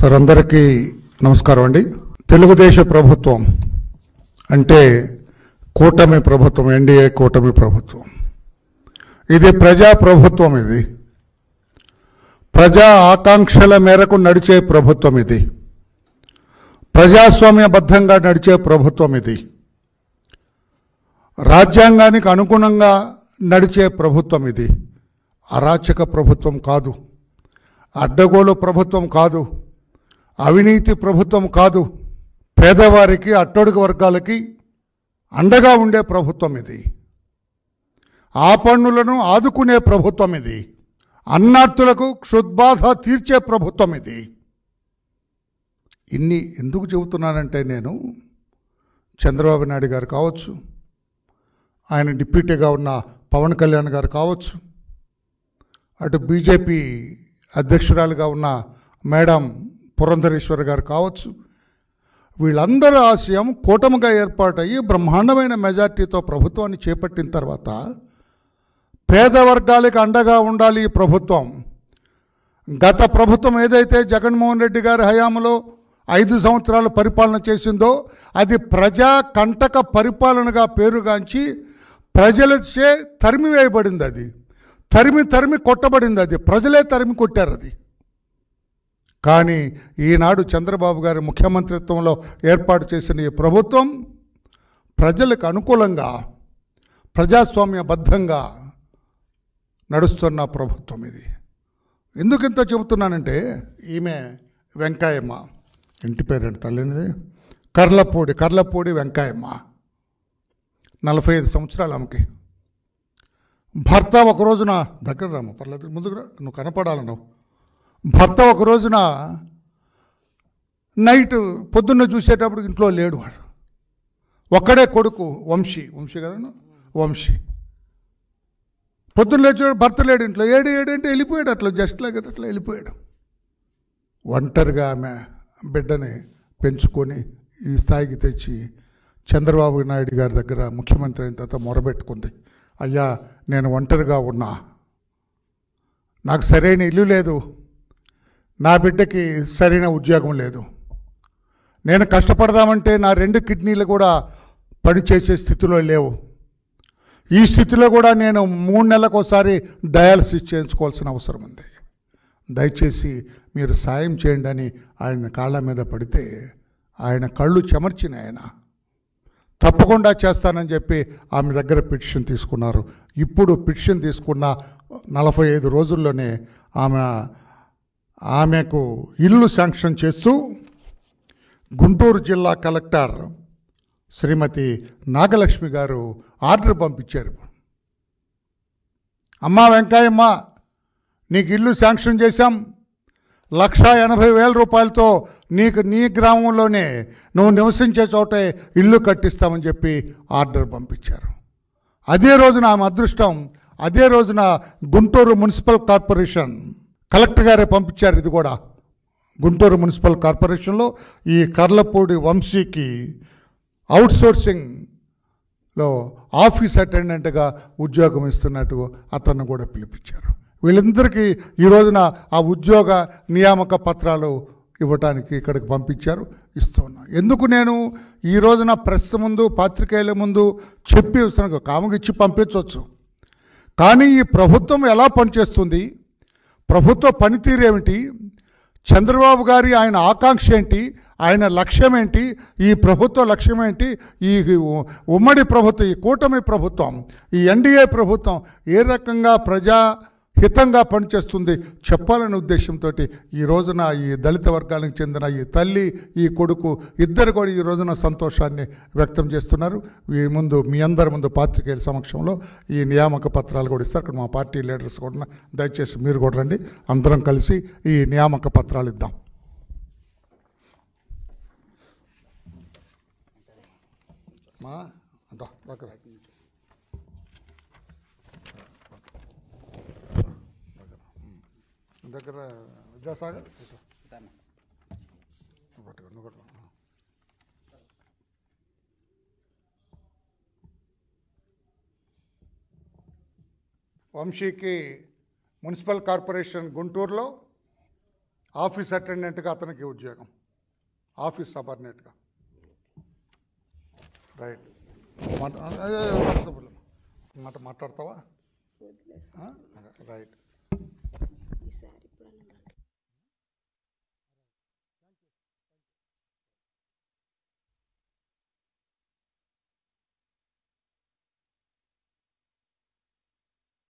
sir అందరికీ నమస్కారం అండి తెలుగుదేశ ప్రభుత్వం అంటే కూటమి ప్రభుత్వం ఎన్డీఏ కూటమి ప్రభుత్వం ఇది ప్రజాప్రభుత్వం ఇది ప్రజా ఆకాంక్షల మేరకు నడిచే ప్రభుత్వం ఇది ప్రజాస్వామ్యబద్ధంగా నడిచే ప్రభుత్వం ఇది రాజ్యాంగానికి అనుగుణంగా నడిచే ప్రభుత్వం ఇది అరాచక ప్రభుత్వం కాదు అడ్డగోలు ప్రభుత్వం కాదు అవినీతి ప్రభుత్వం కాదు పేదవారికి అట్టడుగు వర్గాలకి అండగా ఉండే ప్రభుత్వం ఇది ఆ పన్నులను ఆదుకునే ప్రభుత్వం ఇది అన్నార్థులకు క్షుద్బాధ తీర్చే ప్రభుత్వం ఇది ఇన్ని ఎందుకు చెబుతున్నానంటే నేను చంద్రబాబు నాయుడు గారు కావచ్చు ఆయన డిప్యూటీగా ఉన్న పవన్ కళ్యాణ్ గారు కావచ్చు అటు బీజేపీ అధ్యక్షురాలుగా ఉన్న మేడం పురంధరేశ్వర్ గారు కావచ్చు వీళ్ళందరి ఆశయం కూటమిగా ఏర్పాటయ్యి బ్రహ్మాండమైన మెజార్టీతో ప్రభుత్వాన్ని చేపట్టిన తర్వాత పేద అండగా ఉండాలి ఈ ప్రభుత్వం గత ప్రభుత్వం ఏదైతే జగన్మోహన్ రెడ్డి గారి హయాంలో ఐదు సంవత్సరాలు పరిపాలన చేసిందో అది ప్రజా కంటక పరిపాలనగా పేరుగాంచి ప్రజలచే తరిమి వేయబడింది అది తరిమి తరిమి కొట్టబడింది అది ప్రజలే తరిమి కొట్టారు అది కానీ ఈనాడు చంద్రబాబు గారి ముఖ్యమంత్రిత్వంలో ఏర్పాటు చేసిన ఈ ప్రభుత్వం ప్రజలకు అనుకూలంగా ప్రజాస్వామ్యబద్ధంగా నడుస్తున్న ప్రభుత్వం ఇది ఎందుకు ఇంత చెబుతున్నానంటే ఈమె వెంకాయమ్మ ఇంటి పేరెంట్ తల్లినిది కర్లపూడి కర్లపూడి వెంకాయమ్మ నలభై ఐదు సంవత్సరాలు ఆమెకి భర్త ఒకరోజున దగ్గర రామ్మ పర్లేదు ముందుకు నువ్వు నువ్వు భర్త ఒక రోజున నైట్ పొద్దున్న చూసేటప్పుడు ఇంట్లో లేడు వాడు ఒక్కడే కొడుకు వంశీ వంశీ కదా వంశీ పొద్దున్న లేచి భర్త లేడు ఇంట్లో ఏడు ఏడు అంటే వెళ్ళిపోయాడు అట్లా జస్ట్ లాగా అట్లా వెళ్ళిపోయాడు ఒంటరిగా ఆమె బిడ్డని పెంచుకొని ఈ స్థాయికి తెచ్చి చంద్రబాబు నాయుడు గారి దగ్గర ముఖ్యమంత్రి అయిన తర్వాత మొరబెట్టుకుంది అయ్యా నేను ఒంటరిగా ఉన్నా నాకు సరైన ఇల్లు లేదు నా బిడ్డకి సరైన ఉద్యోగం లేదు నేను కష్టపడదామంటే నా రెండు కిడ్నీలు కూడా పనిచేసే స్థితిలో లేవు ఈ స్థితిలో కూడా నేను మూడు నెలలకు ఒకసారి డయాలసిస్ చేయించుకోవాల్సిన అవసరం ఉంది దయచేసి మీరు సాయం చేయండి అని ఆయన కాళ్ళ మీద పడితే ఆయన కళ్ళు చెమర్చిన ఆయన తప్పకుండా చేస్తానని చెప్పి ఆమె దగ్గర పిటిషన్ తీసుకున్నారు ఇప్పుడు పిటిషన్ తీసుకున్న నలభై ఐదు రోజుల్లోనే ఆమె ఆమెకు ఇల్లు శాంక్షన్ చేస్తూ గుంటూరు జిల్లా కలెక్టర్ శ్రీమతి నాగలక్ష్మి గారు ఆర్డర్ పంపించారు అమ్మా వెంకాయమ్మ నీకు ఇల్లు శాంక్షన్ చేశాం లక్ష ఎనభై వేల రూపాయలతో నీకు నీ గ్రామంలోనే నువ్వు నివసించే చోటే ఇల్లు కట్టిస్తామని చెప్పి ఆర్డర్ పంపించారు అదే రోజున ఆమె అదృష్టం అదే రోజున గుంటూరు మున్సిపల్ కార్పొరేషన్ కలెక్టర్ గారే పంపించారు ఇది కూడా గుంటూరు మున్సిపల్ కార్పొరేషన్లో ఈ కర్లపూడి వంశీకి అవుట్సోర్సింగ్లో ఆఫీస్ అటెండెంట్గా ఉద్యోగం ఇస్తున్నట్టు అతన్ని కూడా పిలిపించారు వీళ్ళందరికీ ఈ రోజున ఆ ఉద్యోగ నియామక పత్రాలు ఇవ్వటానికి ఇక్కడికి పంపించారు ఇస్తున్నాం ఎందుకు నేను ఈ రోజున ప్రెస్ ముందు పాత్రికేయుల ముందు చెప్పి వస్తున్నాను కామకిచ్చి పంపించవచ్చు కానీ ఈ ప్రభుత్వం ఎలా పనిచేస్తుంది ప్రభుత్వ పనితీరు ఏమిటి చంద్రబాబు గారి ఆయన ఆకాంక్ష ఏంటి ఆయన లక్ష్యం ఏంటి ఈ ప్రభుత్వ లక్ష్యం ఏంటి ఈ ఉమ్మడి ప్రభుత్వం ఈ కూటమి ప్రభుత్వం ఈ ఎన్డీఏ ప్రభుత్వం ఏ రకంగా ప్రజా హితంగా పనిచేస్తుంది చెప్పాలనే ఉద్దేశంతో ఈ రోజున ఈ దళిత వర్గానికి చెందిన ఈ తల్లి ఈ కొడుకు ఇద్దరు కూడా ఈ రోజున సంతోషాన్ని వ్యక్తం చేస్తున్నారు ఈ ముందు మీ అందరి ముందు పాత్రికేయుల సమక్షంలో ఈ నియామక పత్రాలు కూడా ఇస్తారు అక్కడ మా పార్టీ లీడర్స్ కూడా దయచేసి మీరు కూడా రండి అందరం కలిసి ఈ నియామక పత్రాలు ఇద్దాం మా అంత దగ్గర విద్యాసాగర్ వంశీకి మున్సిపల్ కార్పొరేషన్ గుంటూరులో ఆఫీస్ అటెండెంట్గా అతనికి ఉద్యోగం ఆఫీస్ సబార్డినేట్గా రైట్ మాట మాట్లాడతావా రైట్